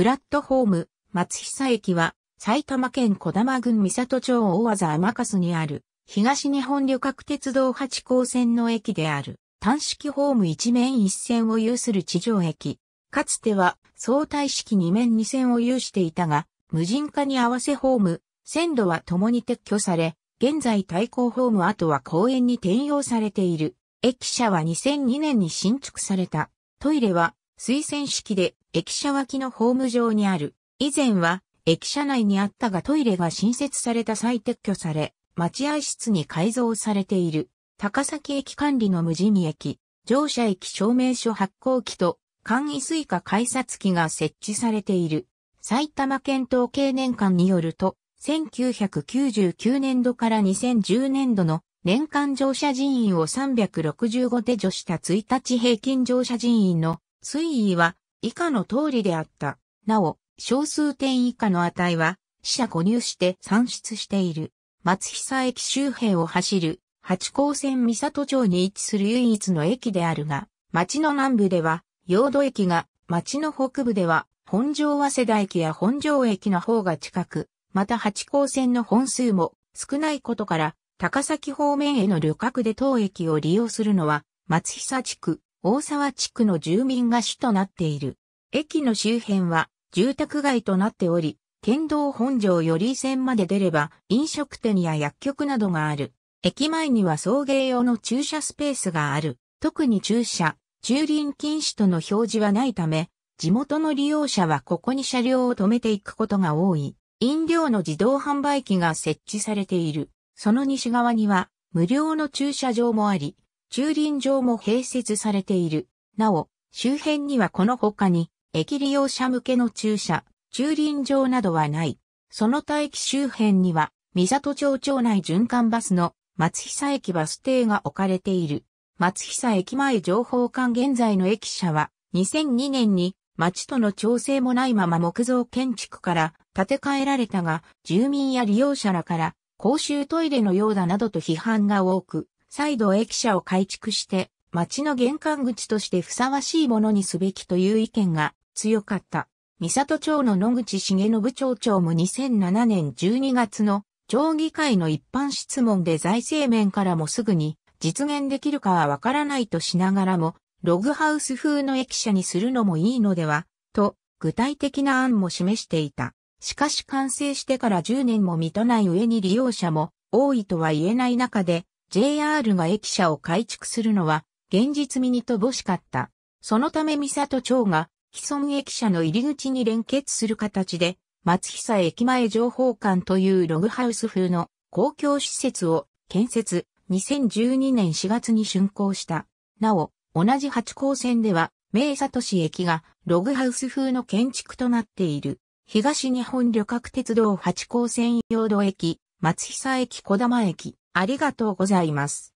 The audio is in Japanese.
プラットホーム、松久駅は、埼玉県小玉郡三里町大和天笠にある、東日本旅客鉄道八高線の駅である、単式ホーム一面一線を有する地上駅。かつては、相対式二面二線を有していたが、無人化に合わせホーム、線路は共に撤去され、現在対抗ホーム後は公園に転用されている。駅舎は2002年に新築された。トイレは水薦式で駅舎脇のホーム上にある。以前は駅舎内にあったがトイレが新設された際撤去され、待合室に改造されている。高崎駅管理の無人駅、乗車駅証明書発行機と簡易スイカ改札機が設置されている。埼玉県統計年間によると、1999年度から2010年度の年間乗車人員を365で除した1日平均乗車人員の推移は以下の通りであった。なお、小数点以下の値は、死者誤入して算出している。松久駅周辺を走る、八高線三里町に位置する唯一の駅であるが、町の南部では、用土駅が、町の北部では、本庄早稲田駅や本庄駅の方が近く、また八高線の本数も少ないことから、高崎方面への旅客で当駅を利用するのは、松久地区、大沢地区の住民が主となっている。駅の周辺は住宅街となっており、県道本城より線まで出れば飲食店や薬局などがある。駅前には送迎用の駐車スペースがある。特に駐車、駐輪禁止との表示はないため、地元の利用者はここに車両を止めていくことが多い。飲料の自動販売機が設置されている。その西側には無料の駐車場もあり、駐輪場も併設されている。なお、周辺にはこの他に、駅利用者向けの駐車、駐輪場などはない。その他駅周辺には、三里町町内循環バスの松久駅バス停が置かれている。松久駅前情報館現在の駅舎は、2002年に町との調整もないまま木造建築から建て替えられたが、住民や利用者らから公衆トイレのようだなどと批判が多く、再度駅舎を改築して、町の玄関口としてふさわしいものにすべきという意見が強かった。三里町の野口重信町長も2007年12月の町議会の一般質問で財政面からもすぐに実現できるかはわからないとしながらも、ログハウス風の駅舎にするのもいいのでは、と具体的な案も示していた。しかし完成してから10年も満たない上に利用者も多いとは言えない中で、JR が駅舎を改築するのは、現実味に乏しかった。そのため三里町が、既存駅舎の入り口に連結する形で、松久駅前情報館というログハウス風の公共施設を建設、2012年4月に竣工した。なお、同じ八高線では、名里市駅がログハウス風の建築となっている。東日本旅客鉄道八高線用土駅、松久駅小玉駅、ありがとうございます。